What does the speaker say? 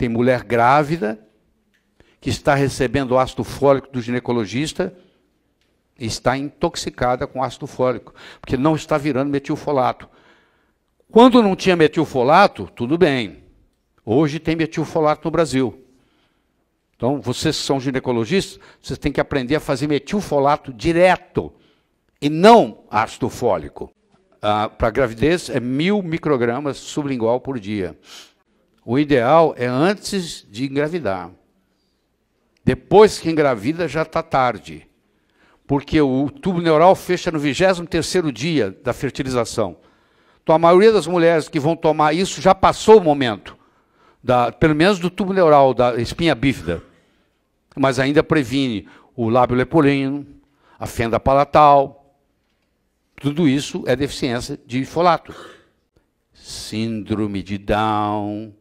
Tem mulher grávida que está recebendo ácido fólico do ginecologista e está intoxicada com ácido fólico, porque não está virando metilfolato. Quando não tinha metilfolato, tudo bem. Hoje tem metilfolato no Brasil. Então, vocês que são ginecologistas, vocês têm que aprender a fazer metilfolato direto e não ácido fólico. Ah, Para gravidez, é mil microgramas sublingual por dia o ideal é antes de engravidar. Depois que engravida, já está tarde. Porque o tubo neural fecha no 23º dia da fertilização. Então, a maioria das mulheres que vão tomar isso já passou o momento, da, pelo menos do tubo neural, da espinha bífida. Mas ainda previne o lábio leporino, a fenda palatal. Tudo isso é deficiência de folato. Síndrome de Down,